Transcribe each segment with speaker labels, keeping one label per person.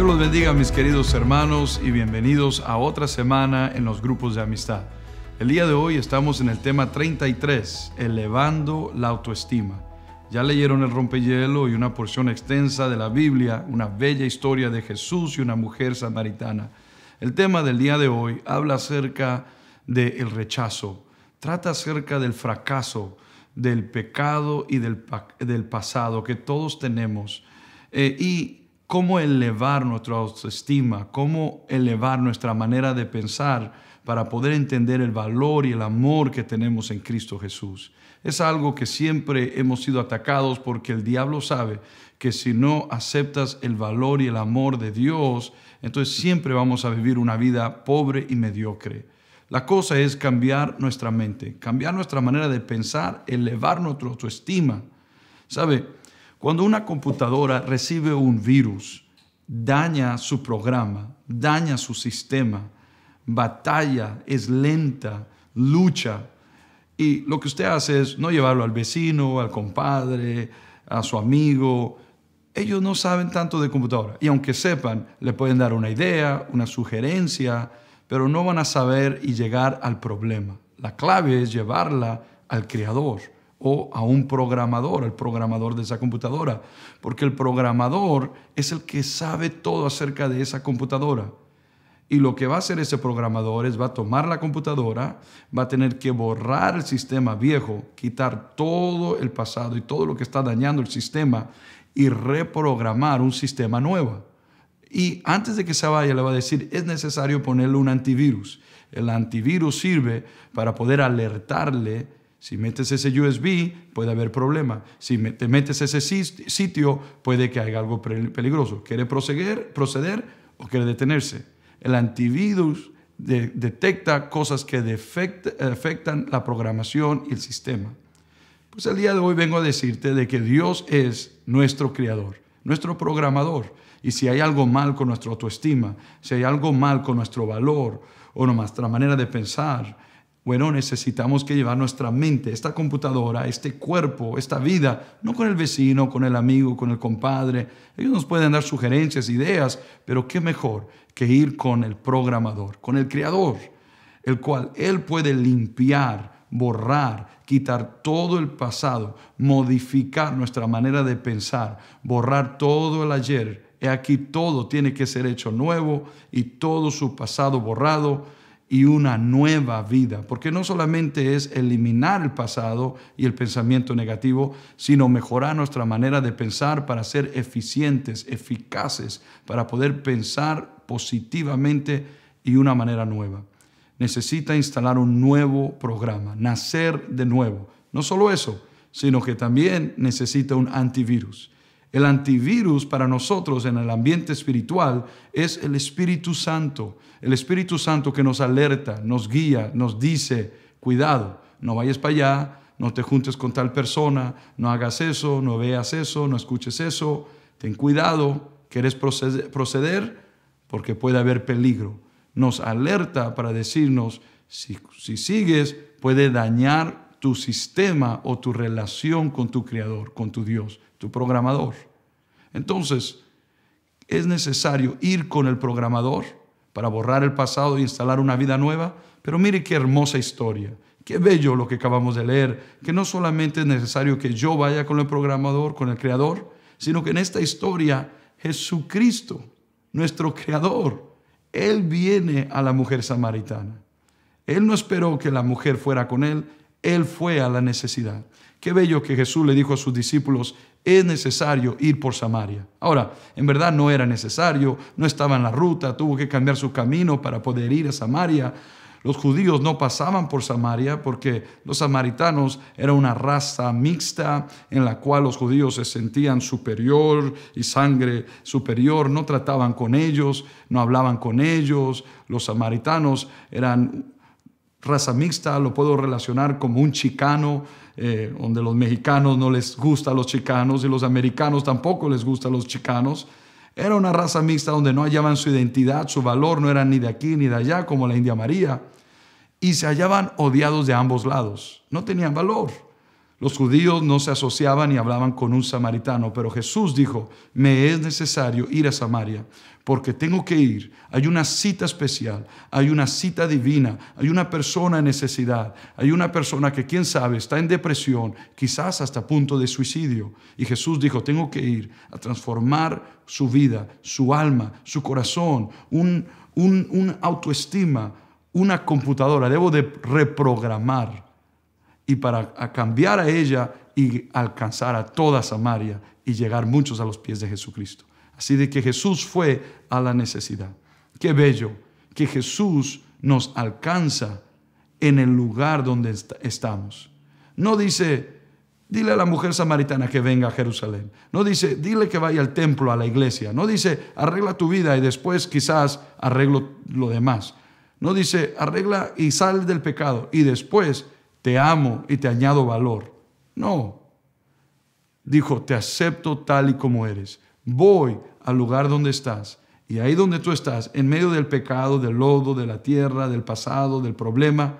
Speaker 1: Dios los bendiga mis queridos hermanos y bienvenidos a otra semana en los grupos de amistad. El día de hoy estamos en el tema 33, elevando la autoestima. Ya leyeron el rompehielo y una porción extensa de la Biblia, una bella historia de Jesús y una mujer samaritana. El tema del día de hoy habla acerca del rechazo, trata acerca del fracaso, del pecado y del, pasado que todos tenemos. Eh, y cómo elevar nuestra autoestima, cómo elevar nuestra manera de pensar para poder entender el valor y el amor que tenemos en Cristo Jesús. Es algo que siempre hemos sido atacados porque el diablo sabe que si no aceptas el valor y el amor de Dios, entonces siempre vamos a vivir una vida pobre y mediocre. La cosa es cambiar nuestra mente, cambiar nuestra manera de pensar, elevar nuestra autoestima. ¿Sabe? Cuando una computadora recibe un virus, daña su programa, daña su sistema, batalla, es lenta, lucha. Y lo que usted hace es no llevarlo al vecino, al compadre, a su amigo. Ellos no saben tanto de computadora. Y aunque sepan, le pueden dar una idea, una sugerencia, pero no van a saber y llegar al problema. La clave es llevarla al creador o a un programador, el programador de esa computadora, porque el programador es el que sabe todo acerca de esa computadora. Y lo que va a hacer ese programador es va a tomar la computadora, va a tener que borrar el sistema viejo, quitar todo el pasado y todo lo que está dañando el sistema y reprogramar un sistema nuevo. Y antes de que se vaya le va a decir, es necesario ponerle un antivirus. El antivirus sirve para poder alertarle si metes ese USB, puede haber problema. Si te metes ese sitio, puede que haya algo peligroso. ¿Quiere proceder, proceder o quiere detenerse? El antivirus detecta cosas que afectan la programación y el sistema. Pues el día de hoy vengo a decirte de que Dios es nuestro creador, nuestro programador. Y si hay algo mal con nuestra autoestima, si hay algo mal con nuestro valor o nuestra manera de pensar, bueno, necesitamos que llevar nuestra mente, esta computadora, este cuerpo, esta vida, no con el vecino, con el amigo, con el compadre. Ellos nos pueden dar sugerencias, ideas, pero qué mejor que ir con el programador, con el creador, el cual él puede limpiar, borrar, quitar todo el pasado, modificar nuestra manera de pensar, borrar todo el ayer. He aquí todo tiene que ser hecho nuevo y todo su pasado borrado y una nueva vida, porque no solamente es eliminar el pasado y el pensamiento negativo, sino mejorar nuestra manera de pensar para ser eficientes, eficaces, para poder pensar positivamente y una manera nueva. Necesita instalar un nuevo programa, nacer de nuevo. No solo eso, sino que también necesita un antivirus el antivirus para nosotros en el ambiente espiritual es el Espíritu Santo. El Espíritu Santo que nos alerta, nos guía, nos dice, cuidado, no vayas para allá, no te juntes con tal persona, no hagas eso, no veas eso, no escuches eso, ten cuidado, quieres proceder porque puede haber peligro. Nos alerta para decirnos, si, si sigues, puede dañar tu sistema o tu relación con tu Creador, con tu Dios tu programador. Entonces, es necesario ir con el programador para borrar el pasado e instalar una vida nueva. Pero mire qué hermosa historia, qué bello lo que acabamos de leer, que no solamente es necesario que yo vaya con el programador, con el creador, sino que en esta historia Jesucristo, nuestro creador, Él viene a la mujer samaritana. Él no esperó que la mujer fuera con Él, Él fue a la necesidad. Qué bello que Jesús le dijo a sus discípulos, es necesario ir por Samaria. Ahora, en verdad no era necesario, no estaba en la ruta, tuvo que cambiar su camino para poder ir a Samaria. Los judíos no pasaban por Samaria porque los samaritanos era una raza mixta en la cual los judíos se sentían superior y sangre superior, no trataban con ellos, no hablaban con ellos. Los samaritanos eran raza mixta, lo puedo relacionar como un chicano, eh, donde los mexicanos no les gusta a los chicanos y los americanos tampoco les gusta a los chicanos. Era una raza mixta donde no hallaban su identidad, su valor, no eran ni de aquí ni de allá, como la India María. Y se hallaban odiados de ambos lados, no tenían valor. Los judíos no se asociaban ni hablaban con un samaritano, pero Jesús dijo, me es necesario ir a Samaria porque tengo que ir. Hay una cita especial, hay una cita divina, hay una persona en necesidad, hay una persona que quién sabe está en depresión, quizás hasta punto de suicidio. Y Jesús dijo, tengo que ir a transformar su vida, su alma, su corazón, un, autoestima, una computadora. Debo de reprogramar y para cambiar a ella y alcanzar a toda Samaria y llegar muchos a los pies de Jesucristo. Así de que Jesús fue a la necesidad. Qué bello que Jesús nos alcanza en el lugar donde estamos. No dice, dile a la mujer samaritana que venga a Jerusalén. No dice, dile que vaya al templo, a la iglesia. No dice, arregla tu vida y después quizás arreglo lo demás. No dice, arregla y sal del pecado y después te amo y te añado valor. No. Dijo, te acepto tal y como eres. Voy al lugar donde estás. Y ahí donde tú estás, en medio del pecado, del lodo, de la tierra, del pasado, del problema,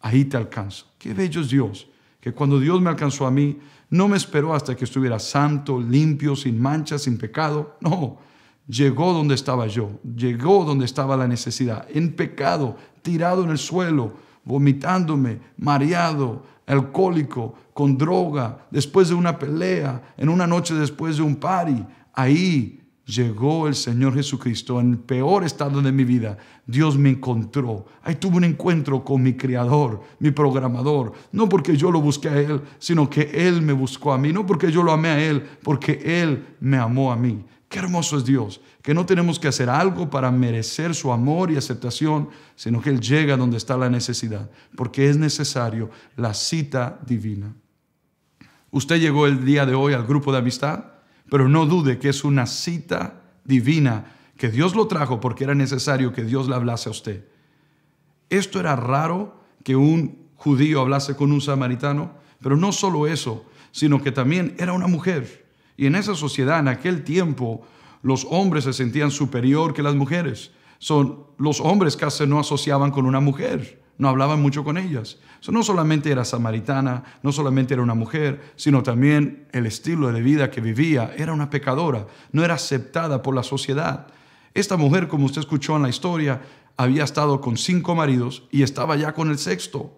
Speaker 1: ahí te alcanzo. Qué bello es Dios, que cuando Dios me alcanzó a mí, no me esperó hasta que estuviera santo, limpio, sin manchas, sin pecado. No, llegó donde estaba yo, llegó donde estaba la necesidad, en pecado, tirado en el suelo, vomitándome, mareado, alcohólico, con droga, después de una pelea, en una noche después de un party. Ahí llegó el Señor Jesucristo en el peor estado de mi vida. Dios me encontró. Ahí tuve un encuentro con mi creador, mi programador. No porque yo lo busqué a Él, sino que Él me buscó a mí. No porque yo lo amé a Él, porque Él me amó a mí. Qué hermoso es Dios, que no tenemos que hacer algo para merecer su amor y aceptación, sino que Él llega donde está la necesidad, porque es necesario la cita divina. Usted llegó el día de hoy al grupo de amistad pero no dude que es una cita divina, que Dios lo trajo porque era necesario que Dios le hablase a usted. Esto era raro que un judío hablase con un samaritano, pero no solo eso, sino que también era una mujer. Y en esa sociedad, en aquel tiempo, los hombres se sentían superior que las mujeres. Son, los hombres casi no asociaban con una mujer no hablaban mucho con ellas. no solamente era samaritana, no solamente era una mujer, sino también el estilo de vida que vivía. Era una pecadora, no era aceptada por la sociedad. Esta mujer, como usted escuchó en la historia, había estado con cinco maridos y estaba ya con el sexto.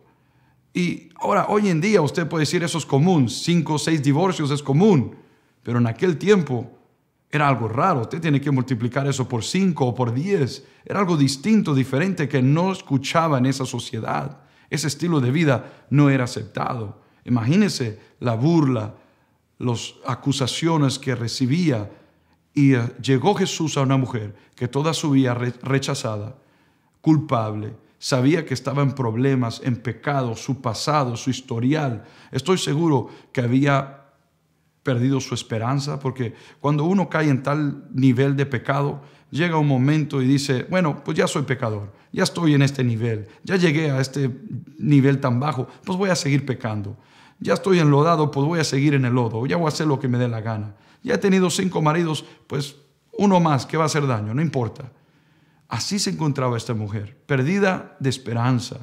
Speaker 1: Y ahora, hoy en día, usted puede decir eso es común, cinco o seis divorcios es común, pero en aquel tiempo era algo raro, usted tiene que multiplicar eso por cinco o por 10. Era algo distinto, diferente que no escuchaba en esa sociedad. Ese estilo de vida no era aceptado. Imagínese la burla, las acusaciones que recibía. Y eh, llegó Jesús a una mujer que toda su vida rechazada, culpable, sabía que estaba en problemas, en pecado, su pasado, su historial. Estoy seguro que había perdido su esperanza, porque cuando uno cae en tal nivel de pecado, llega un momento y dice, bueno, pues ya soy pecador, ya estoy en este nivel, ya llegué a este nivel tan bajo, pues voy a seguir pecando, ya estoy enlodado, pues voy a seguir en el lodo, ya voy a hacer lo que me dé la gana, ya he tenido cinco maridos, pues uno más que va a hacer daño, no importa. Así se encontraba esta mujer, perdida de esperanza,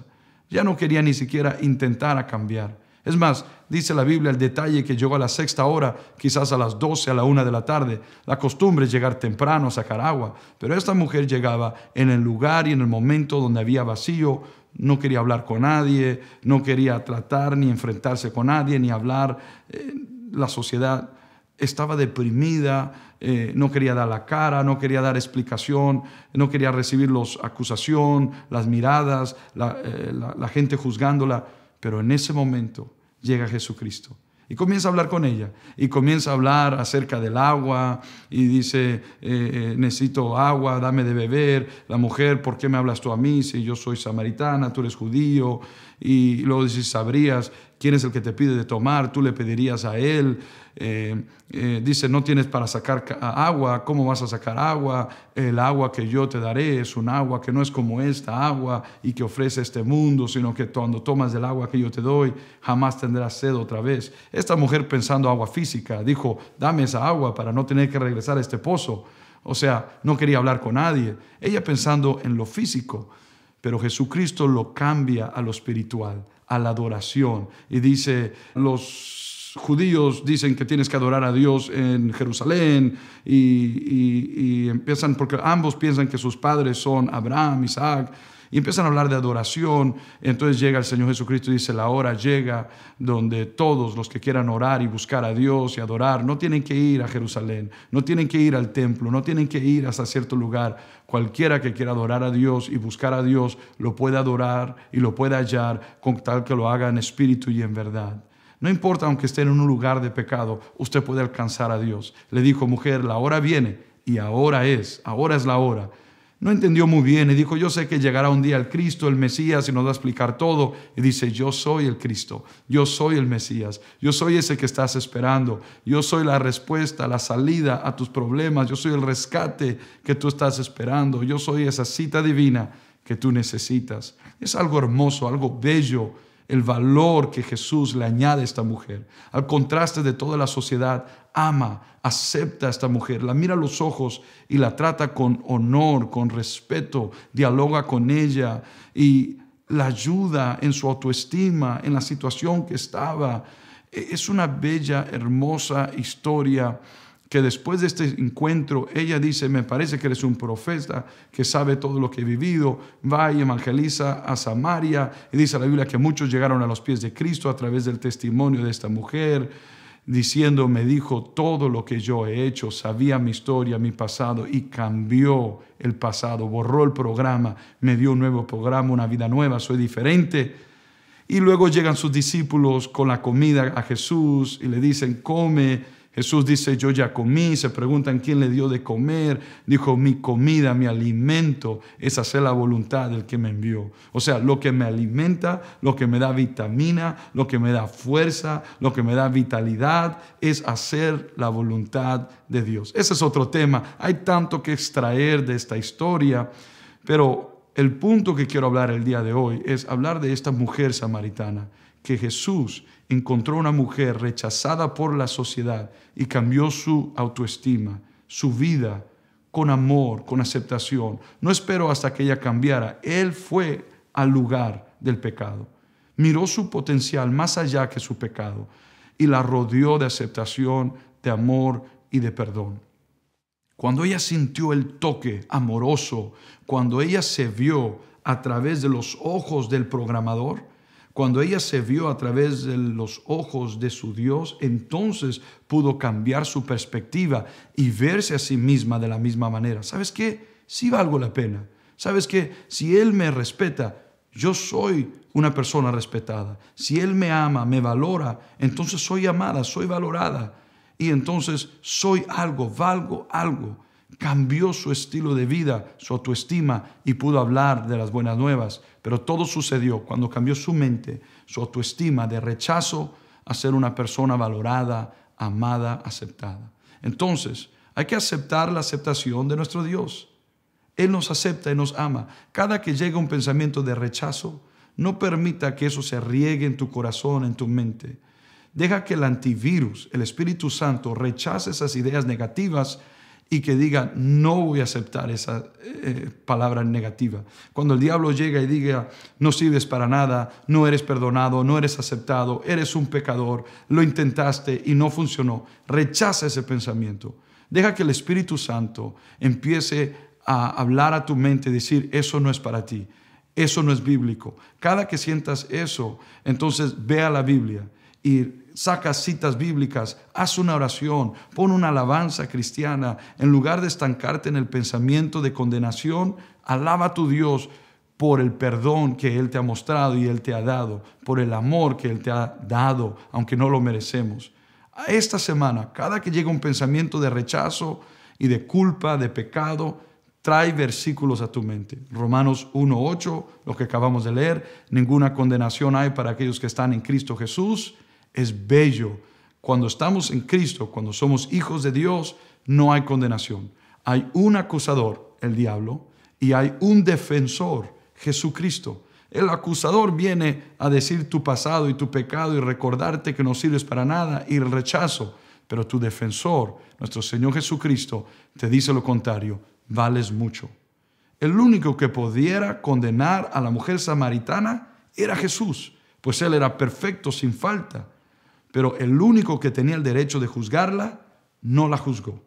Speaker 1: ya no quería ni siquiera intentar a cambiar es más, dice la Biblia el detalle que llegó a la sexta hora, quizás a las doce, a la una de la tarde. La costumbre es llegar temprano a sacar agua, pero esta mujer llegaba en el lugar y en el momento donde había vacío, no quería hablar con nadie, no quería tratar ni enfrentarse con nadie, ni hablar. Eh, la sociedad estaba deprimida, eh, no quería dar la cara, no quería dar explicación, no quería recibir la acusación, las miradas, eh, la gente juzgándola. Pero en ese momento llega Jesucristo. Y comienza a hablar con ella. Y comienza a hablar acerca del agua. Y dice, eh, eh, necesito agua, dame de beber. La mujer, ¿por qué me hablas tú a mí si yo soy samaritana, tú eres judío? y luego si sabrías quién es el que te pide de tomar, tú le pedirías a él. Eh, eh, dice, no tienes para sacar agua, ¿cómo vas a sacar agua? El agua que yo te daré es un agua que no es como esta agua y que ofrece este mundo, sino que cuando tomas del agua que yo te doy, jamás tendrás sed otra vez. Esta mujer pensando agua física, dijo, dame esa agua para no tener que regresar a este pozo. O sea, no quería hablar con nadie. Ella pensando en lo físico. Pero Jesucristo lo cambia a lo espiritual, a la adoración. Y dice, los judíos dicen que tienes que adorar a Dios en Jerusalén y, empiezan, porque ambos piensan que sus padres son Abraham, Isaac y empiezan a hablar de adoración. Entonces llega el Señor Jesucristo y dice, la hora llega donde todos los que quieran orar y buscar a Dios y adorar, no tienen que ir a Jerusalén, no tienen que ir al templo, no tienen que ir hasta cierto lugar. Cualquiera que quiera adorar a Dios y buscar a Dios, lo puede adorar y lo puede hallar con tal que lo haga en espíritu y en verdad. No importa aunque esté en un lugar de pecado, usted puede alcanzar a Dios. Le dijo, mujer, la hora viene y ahora es, ahora es la hora no entendió muy bien y dijo, yo sé que llegará un día el Cristo, el Mesías, y nos va a explicar todo. Y dice, yo soy el Cristo, yo soy el Mesías, yo soy ese que estás esperando, yo soy la respuesta, la salida a tus problemas, yo soy el rescate que tú estás esperando, yo soy esa cita divina que tú necesitas. Es algo hermoso, algo bello el valor que Jesús le añade a esta mujer. Al contraste de toda la sociedad, ama, acepta a esta mujer, la mira a los ojos y la trata con honor, con respeto, dialoga con ella y la ayuda en su autoestima, en la situación que estaba. E-, es una bella, hermosa historia que después de este encuentro ella dice, me parece que eres un profeta que sabe todo lo que he vivido, va y evangeliza a Samaria, y dice la Biblia que muchos llegaron a los pies de Cristo a través del testimonio de esta mujer, diciendo, me dijo todo lo que yo he hecho, sabía mi historia, mi pasado, y cambió el pasado, borró el programa, me dio un nuevo programa, una vida nueva, soy diferente. Y luego llegan sus discípulos con la comida a Jesús y le dicen, come Jesús dice, yo ya comí, se preguntan quién le dio de comer. Dijo, mi comida, mi alimento es hacer la voluntad del que me envió. O sea, lo que me alimenta, lo que me da vitamina, lo que me da fuerza, lo que me da vitalidad, es hacer la voluntad de Dios. Ese es otro tema. Hay tanto que extraer de esta historia, pero el punto que quiero hablar el día de hoy es hablar de esta mujer samaritana que Jesús encontró una mujer rechazada por la sociedad y cambió su autoestima, su vida, con amor, con aceptación. No esperó hasta que ella cambiara. Él fue al lugar del pecado. Miró su potencial más allá que su pecado y la rodeó de aceptación, de amor y de perdón. Cuando ella sintió el toque amoroso, cuando ella se vio a través de los ojos del programador, cuando ella se vio a través de los ojos de su Dios, entonces pudo cambiar su perspectiva y verse a sí misma de la misma manera. ¿Sabes qué? Sí valgo la pena. ¿Sabes qué? Si Él me respeta, yo soy una persona respetada. Si Él me ama, me valora, entonces soy amada, soy valorada. Y entonces soy algo, valgo algo cambió su estilo de vida, su autoestima y pudo hablar de las buenas nuevas. Pero todo sucedió cuando cambió su mente, su autoestima de rechazo a ser una persona valorada, amada, aceptada. Entonces, hay que aceptar la aceptación de nuestro Dios. Él nos acepta y nos ama. Cada que llega un pensamiento de rechazo, no permita que eso se riegue en tu corazón, en tu mente. Deja que el antivirus, el Espíritu Santo, rechace esas ideas negativas y que diga, no voy a aceptar esa eh, palabra negativa. Cuando el diablo llega y diga, no sirves para nada, no eres perdonado, no eres aceptado, eres un pecador, lo intentaste y no funcionó, rechaza ese pensamiento. Deja que el Espíritu Santo empiece a hablar a tu mente decir, eso no es para ti, eso no es bíblico. Cada que sientas eso, entonces ve a la Biblia y saca citas bíblicas, haz una oración, pon una alabanza cristiana, en lugar de estancarte en el pensamiento de condenación, alaba a tu Dios por el perdón que Él te ha mostrado y Él te ha dado, por el amor que Él te ha dado, aunque no lo merecemos. esta semana, cada que llega un pensamiento de rechazo y de culpa, de pecado, trae versículos a tu mente. Romanos 1.8, lo que acabamos de leer, ninguna condenación hay para aquellos que están en Cristo Jesús es bello. Cuando estamos en Cristo, cuando somos hijos de Dios, no hay condenación. Hay un acusador, el diablo, y hay un defensor, Jesucristo. El acusador viene a decir tu pasado y tu pecado y recordarte que no sirves para nada y el rechazo. Pero tu defensor, nuestro Señor Jesucristo, te dice lo contrario, vales mucho. El único que pudiera condenar a la mujer samaritana era Jesús, pues él era perfecto sin falta. Pero el único que tenía el derecho de juzgarla, no la juzgó,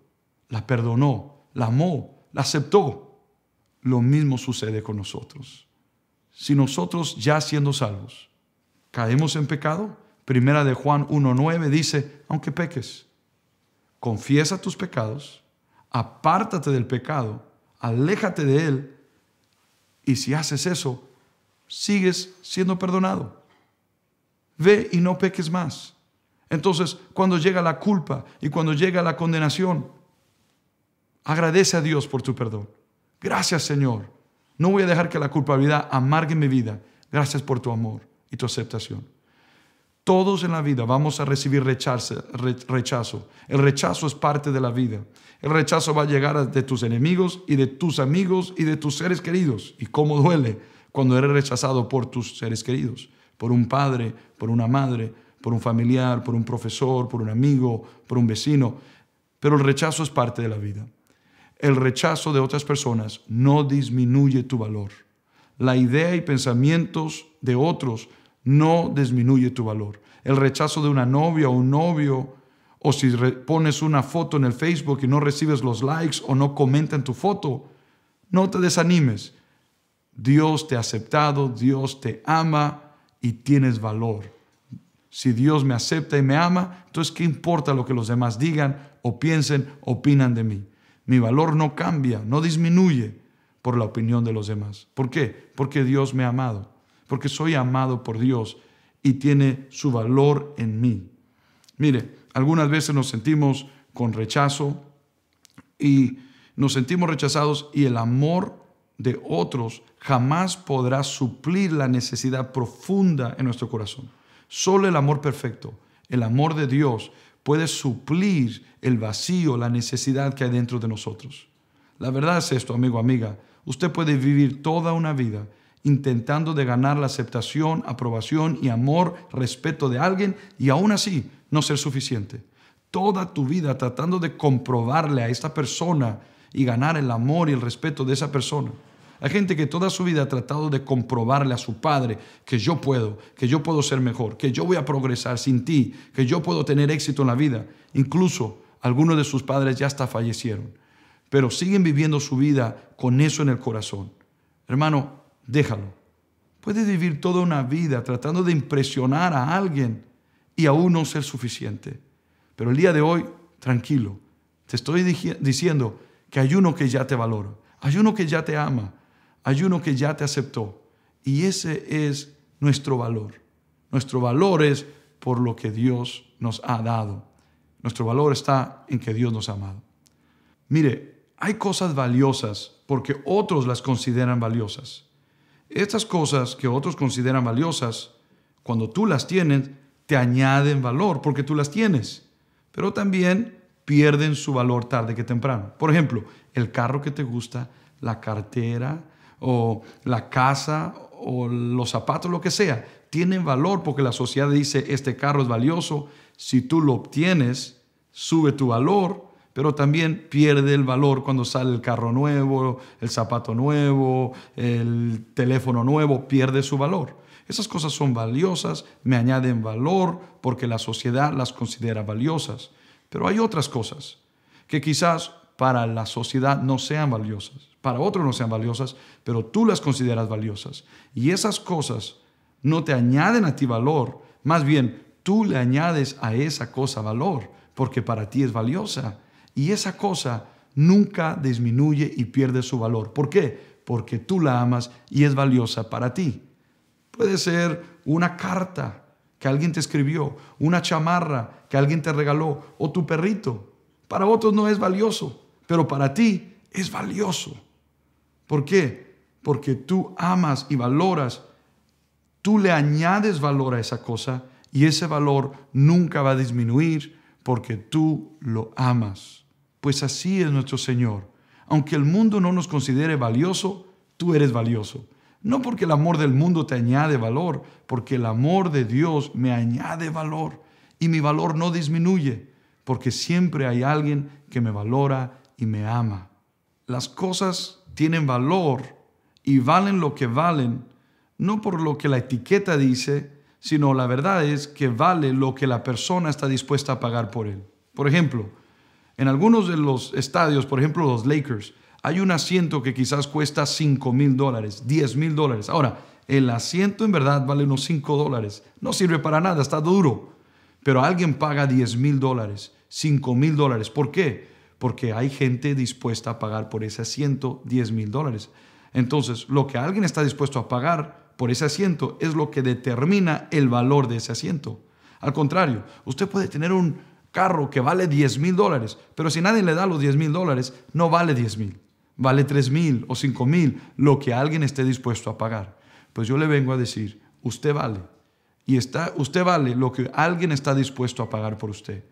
Speaker 1: la perdonó, la amó, la aceptó. Lo mismo sucede con nosotros. Si nosotros ya siendo salvos caemos en pecado, primera de Juan 1.9 dice, aunque peques, confiesa tus pecados, apártate del pecado, aléjate de él, y si haces eso, sigues siendo perdonado. Ve y no peques más. Entonces, cuando llega la culpa y cuando llega la condenación, agradece a Dios por tu perdón. Gracias, Señor. No voy a dejar que la culpabilidad amargue mi vida. Gracias por tu amor y tu aceptación. Todos en la vida vamos a recibir rechazo, rechazo. El rechazo es parte de la vida. El rechazo va a llegar de tus enemigos y de tus amigos y de tus seres queridos. Y cómo duele cuando eres rechazado por tus seres queridos, por un padre, por una madre, por un familiar, por un profesor, por un amigo, por un vecino, pero el rechazo es parte de la vida. El rechazo de otras personas no disminuye tu valor. La idea y pensamientos de otros no disminuye tu valor. El rechazo de una novia o un novio, o si pones una foto en el Facebook y no recibes los likes o no comentan tu foto, no te desanimes. Dios te ha aceptado, Dios te ama y tienes valor si Dios me acepta y me ama, entonces ¿qué importa lo que los demás digan o piensen, opinan de mí? Mi valor no cambia, no disminuye por la opinión de los demás. ¿Por qué? Porque Dios me ha amado, porque soy amado por Dios y tiene su valor en mí. Mire, algunas veces nos sentimos con rechazo y nos sentimos rechazados y el amor de otros jamás podrá suplir la necesidad profunda en nuestro corazón. Solo el amor perfecto, el amor de Dios, puede suplir el vacío, la necesidad que hay dentro de nosotros. La verdad es esto, amigo, amiga. Usted puede vivir toda una vida intentando de ganar la aceptación, aprobación y amor, respeto de alguien y aún así no ser suficiente. Toda tu vida tratando de comprobarle a esta persona y ganar el amor y el respeto de esa persona. Hay gente que toda su vida ha tratado de comprobarle a su padre que yo puedo, que yo puedo ser mejor, que yo voy a progresar sin ti, que yo puedo tener éxito en la vida. Incluso algunos de sus padres ya hasta fallecieron, pero siguen viviendo su vida con eso en el corazón. Hermano, déjalo. Puedes vivir toda una vida tratando de impresionar a alguien y aún no ser suficiente. Pero el día de hoy, tranquilo, te estoy diciendo que hay uno que ya te valora, hay uno que ya te ama, hay uno que ya te aceptó. Y ese es nuestro valor. Nuestro valor es por lo que Dios nos ha dado. Nuestro valor está en que Dios nos ha amado. Mire, hay cosas valiosas porque otros las consideran valiosas. Estas cosas que otros consideran valiosas, cuando tú las tienes, te añaden valor porque tú las tienes. Pero también pierden su valor tarde que temprano. Por ejemplo, el carro que te gusta, la cartera, o la casa o los zapatos, lo que sea, tienen valor porque la sociedad dice, este carro es valioso, si tú lo obtienes, sube tu valor, pero también pierde el valor cuando sale el carro nuevo, el zapato nuevo, el teléfono nuevo, pierde su valor. Esas cosas son valiosas, me añaden valor porque la sociedad las considera valiosas, pero hay otras cosas que quizás para la sociedad no sean valiosas, para otros no sean valiosas, pero tú las consideras valiosas. Y esas cosas no te añaden a ti valor, más bien tú le añades a esa cosa valor, porque para ti es valiosa. Y esa cosa nunca disminuye y pierde su valor. ¿Por qué? Porque tú la amas y es valiosa para ti. Puede ser una carta que alguien te escribió, una chamarra que alguien te regaló o tu perrito. Para otros no es valioso, pero para ti es valioso. ¿Por qué? Porque tú amas y valoras, tú le añades valor a esa cosa y ese valor nunca va a disminuir porque tú lo amas. Pues así es nuestro Señor. Aunque el mundo no nos considere valioso, tú eres valioso. No porque el amor del mundo te añade valor, porque el amor de Dios me añade valor y mi valor no disminuye, porque siempre hay alguien que me valora me ama. Las cosas tienen valor y valen lo que valen, no por lo que la etiqueta dice, sino la verdad es que vale lo que la persona está dispuesta a pagar por él. Por ejemplo, en algunos de los estadios, por ejemplo los Lakers, hay un asiento que quizás cuesta 5 mil dólares, 10 mil dólares. Ahora, el asiento en verdad vale unos 5 dólares. No sirve para nada, está duro. Pero alguien paga 10 mil dólares, 5 mil dólares. ¿Por qué? porque hay gente dispuesta a pagar por ese asiento 10 mil dólares. Entonces, lo que alguien está dispuesto a pagar por ese asiento es lo que determina el valor de ese asiento. Al contrario, usted puede tener un carro que vale 10 mil dólares, pero si nadie le da los 10 mil dólares, no vale 10 mil, vale 3 mil o 5 mil, lo que alguien esté dispuesto a pagar. Pues yo le vengo a decir, usted vale, y está, usted vale lo que alguien está dispuesto a pagar por usted.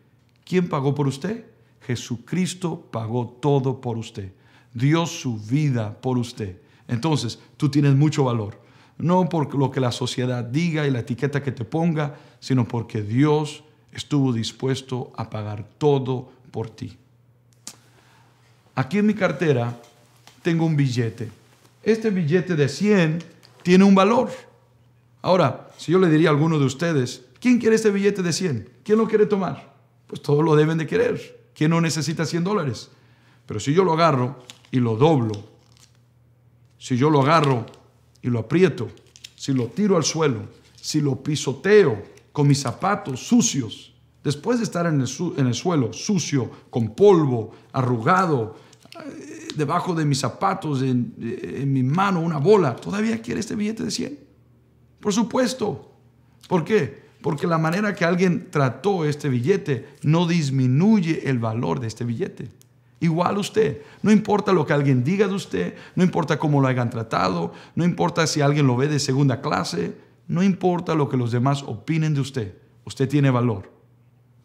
Speaker 1: ¿Quién pagó por usted? Jesucristo pagó todo por usted. Dio su vida por usted. Entonces, tú tienes mucho valor. No por lo que la sociedad diga y la etiqueta que te ponga, sino porque Dios estuvo dispuesto a pagar todo por ti. Aquí en mi cartera tengo un billete. Este billete de 100 tiene un valor. Ahora, si yo le diría a alguno de ustedes, ¿quién quiere este billete de 100? ¿Quién lo quiere tomar? Pues todos lo deben de querer. ¿Quién no necesita 100 dólares? Pero si yo lo agarro y lo doblo, si yo lo agarro y lo aprieto, si lo tiro al suelo, si lo pisoteo con mis zapatos sucios, después de estar en el, suelo sucio, con polvo, arrugado, eh, debajo de mis zapatos, en, en, mi mano, una bola, todavía quiere este billete de 100. Por supuesto. ¿Por qué? porque la manera que alguien trató este billete no disminuye el valor de este billete. Igual usted, no importa lo que alguien diga de usted, no importa cómo lo hayan tratado, no importa si alguien lo ve de segunda clase, no importa lo que los demás opinen de usted, usted tiene valor.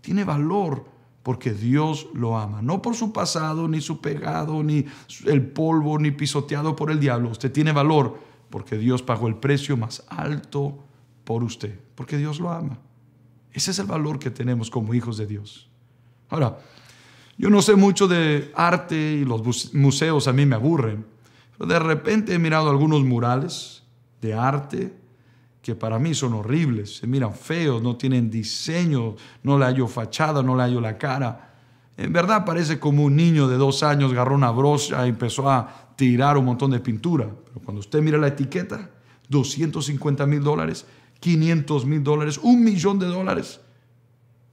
Speaker 1: Tiene valor porque Dios lo ama, no por su pasado, ni su pegado, ni el polvo, ni pisoteado por el diablo. Usted tiene valor porque Dios pagó el precio más alto por usted, porque Dios lo ama. Ese es el valor que tenemos como hijos de Dios. Ahora, yo no sé mucho de arte y los museos a mí me aburren, pero de repente he mirado algunos murales de arte que para mí son horribles, se miran feos, no tienen diseño, no le hallo fachada, no le hallo la cara. En verdad parece como un niño de dos años agarró una brocha y empezó a tirar un montón de pintura. Pero cuando usted mira la etiqueta, 250 mil dólares, 500 mil dólares, un millón de dólares.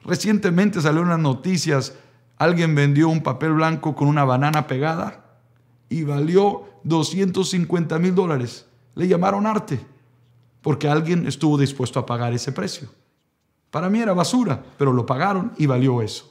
Speaker 1: Recientemente salió en las noticias, alguien vendió un papel blanco con una banana pegada y valió 250 mil dólares. Le llamaron arte porque alguien estuvo dispuesto a pagar ese precio. Para mí era basura, pero lo pagaron y valió eso.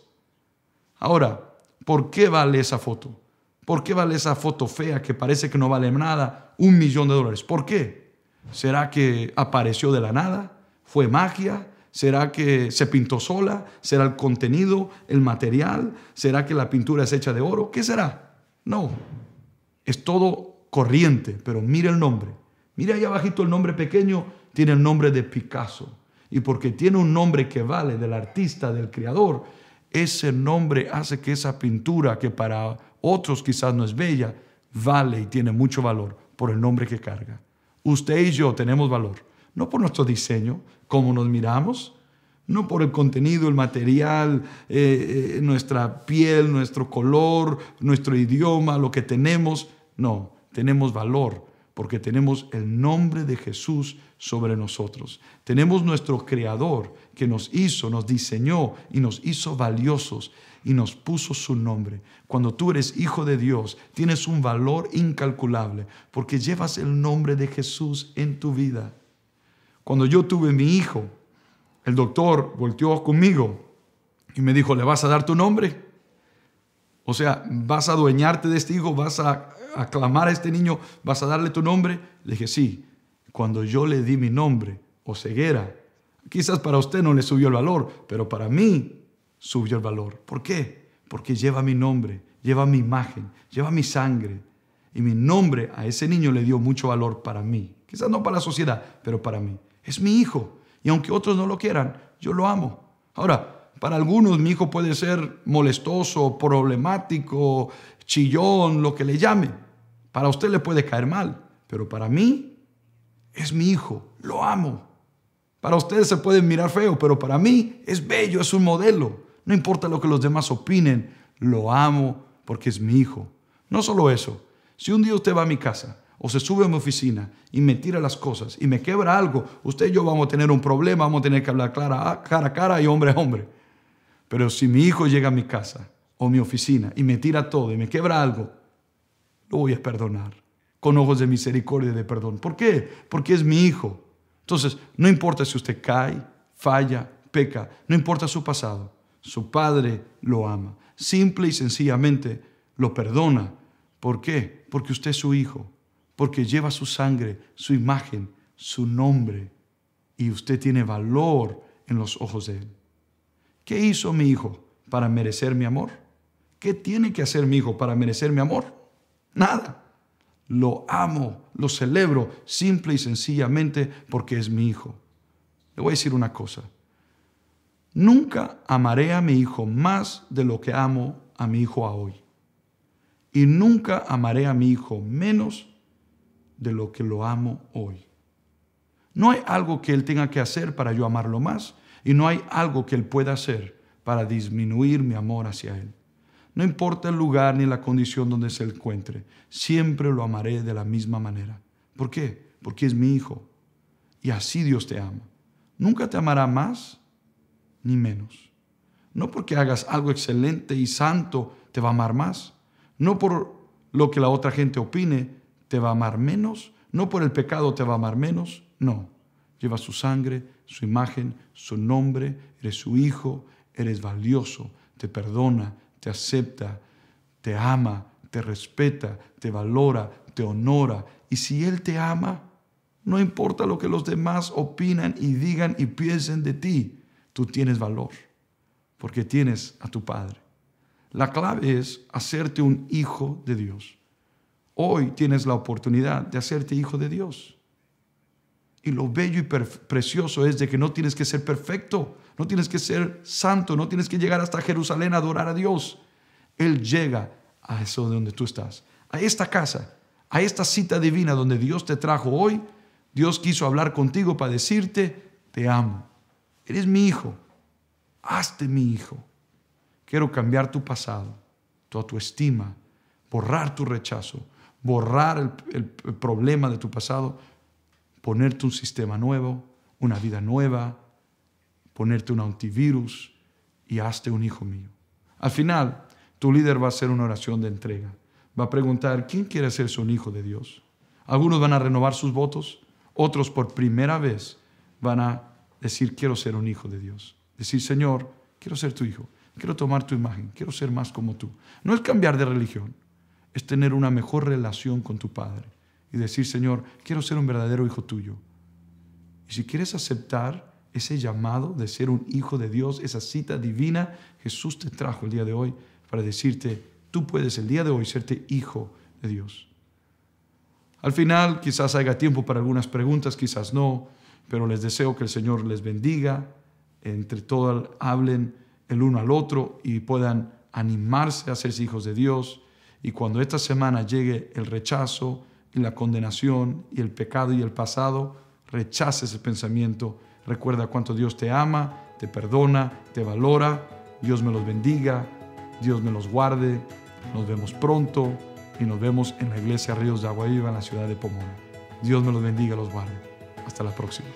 Speaker 1: Ahora, ¿por qué vale esa foto? ¿Por qué vale esa foto fea que parece que no vale nada un millón de dólares? ¿Por qué? ¿Será que apareció de la nada? ¿Fue magia? ¿Será que se pintó sola? ¿Será el contenido, el material? ¿Será que la pintura es hecha de oro? ¿Qué será? No. Es todo corriente, pero mire el nombre. Mire allá abajito el nombre pequeño, tiene el nombre de Picasso. Y porque tiene un nombre que vale del artista, del creador, ese nombre hace que esa pintura, que para otros quizás no es bella, vale y tiene mucho valor por el nombre que carga. Usted y yo tenemos valor, no por nuestro diseño, como nos miramos, no por el contenido, el material, eh, eh, nuestra piel, nuestro color, nuestro idioma, lo que tenemos. No, tenemos valor porque tenemos el nombre de Jesús sobre nosotros. Tenemos nuestro Creador que nos hizo, nos diseñó y nos hizo valiosos y nos puso su nombre. Cuando tú eres hijo de Dios, tienes un valor incalculable porque llevas el nombre de Jesús en tu vida. Cuando yo tuve mi hijo, el doctor volteó conmigo y me dijo, ¿le vas a dar tu nombre? O sea, vas a adueñarte de este hijo, vas a aclamar a este niño, vas a darle tu nombre. Le dije, sí, cuando yo le di mi nombre, o ceguera, quizás para usted no le subió el valor, pero para mí subió el valor. ¿Por qué? Porque lleva mi nombre, lleva mi imagen, lleva mi sangre. Y mi nombre a ese niño le dio mucho valor para mí. Quizás no para la sociedad, pero para mí. Es mi hijo. Y aunque otros no lo quieran, yo lo amo. Ahora, para algunos mi hijo puede ser molestoso, problemático, chillón, lo que le llame. Para usted le puede caer mal, pero para mí es mi hijo, lo amo. Para ustedes se puede mirar feo, pero para mí es bello, es un modelo. No importa lo que los demás opinen, lo amo porque es mi hijo. No solo eso, si un día usted va a mi casa o se sube a mi oficina y me tira las cosas y me quebra algo, usted y yo vamos a tener un problema, vamos a tener que hablar cara a cara y hombre a hombre. Pero si mi hijo llega a mi casa o mi oficina y me tira todo y me quebra algo, lo voy a perdonar con ojos de misericordia y de perdón. ¿Por qué? Porque es mi hijo. Entonces, no importa si usted cae, falla, peca, no importa su pasado, su padre lo ama. Simple y sencillamente lo perdona. ¿Por qué? Porque usted es su hijo, porque lleva su sangre, su imagen, su nombre, y usted tiene valor en los ojos de él. ¿Qué hizo mi hijo para merecer mi amor? ¿Qué tiene que hacer mi hijo para merecer mi amor? Nada. Lo amo, lo celebro simple y sencillamente porque es mi hijo. Le voy a decir una cosa. Nunca amaré a mi hijo más de lo que amo a mi hijo a hoy. Y nunca amaré a mi hijo menos de lo que lo amo hoy. No hay algo que él tenga que hacer para yo amarlo más, y no hay algo que Él pueda hacer para disminuir mi amor hacia Él. No importa el lugar ni la condición donde se encuentre, siempre lo amaré de la misma manera. ¿Por qué? Porque es mi hijo. Y así Dios te ama. Nunca te amará más ni menos. No porque hagas algo excelente y santo te va a amar más. No por lo que la otra gente opine te va a amar menos. No por el pecado te va a amar menos. No. Lleva su sangre, su imagen, su nombre, eres su hijo, eres valioso, te perdona, te acepta, te ama, te respeta, te valora, te honora. Y si Él te ama, no importa lo que los demás opinan y digan y piensen de ti, tú tienes valor, porque tienes a tu Padre. La clave es hacerte un hijo de Dios. Hoy tienes la oportunidad de hacerte hijo de Dios. Y lo bello y precioso es de que no tienes que ser perfecto, no tienes que ser santo, no tienes que llegar hasta Jerusalén a adorar a Dios. Él llega a eso de donde tú estás, a esta casa, a esta cita divina donde Dios te trajo hoy. Dios quiso hablar contigo para decirte, te amo, eres mi hijo, hazte mi hijo. Quiero cambiar tu pasado, toda tu estima, borrar tu rechazo, borrar el problema de tu pasado ponerte un sistema nuevo, una vida nueva, ponerte un antivirus y hazte un hijo mío. Al final, tu líder va a hacer una oración de entrega. Va a preguntar, ¿quién quiere ser un hijo de Dios? Algunos van a renovar sus votos, otros por primera vez van a decir, quiero ser un hijo de Dios. Decir, Señor, quiero ser tu hijo, quiero tomar tu imagen, quiero ser más como tú. No es cambiar de religión, es tener una mejor relación con tu Padre y decir, Señor, quiero ser un verdadero hijo tuyo. Y si quieres aceptar ese llamado de ser un hijo de Dios, esa cita divina, Jesús te trajo el día de hoy para decirte, tú puedes el día de hoy serte hijo de Dios. Al final quizás haya tiempo para algunas preguntas, quizás no, pero les deseo que el Señor les bendiga, entre todos hablen el uno al otro y puedan animarse a ser hijos de Dios. Y cuando esta semana llegue el rechazo, y la condenación y el pecado y el pasado, rechaza ese pensamiento. Recuerda cuánto Dios te ama, te perdona, te valora. Dios me los bendiga, Dios me los guarde. Nos vemos pronto y nos vemos en la iglesia Ríos de Agua en la ciudad de Pomona. Dios me los bendiga, los guarde. Hasta la próxima.